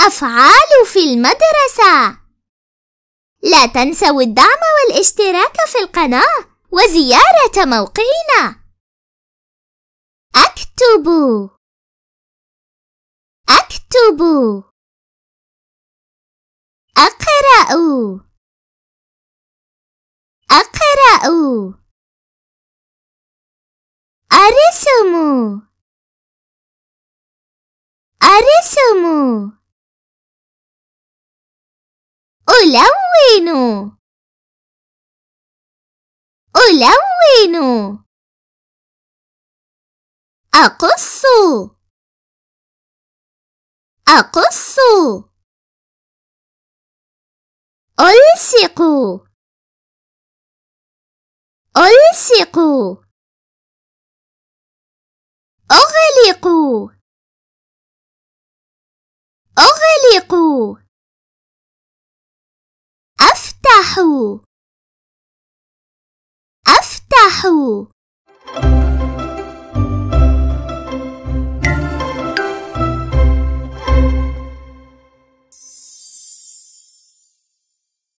الأفعال في المدرسة لا تنسوا الدعم والاشتراك في القناة وزيارة موقعنا أكتب أكتب أقرأ أقرأ أرسم أرسم ألون ألون أقص أقص ألصق ألصق أغلق أغلق أفتح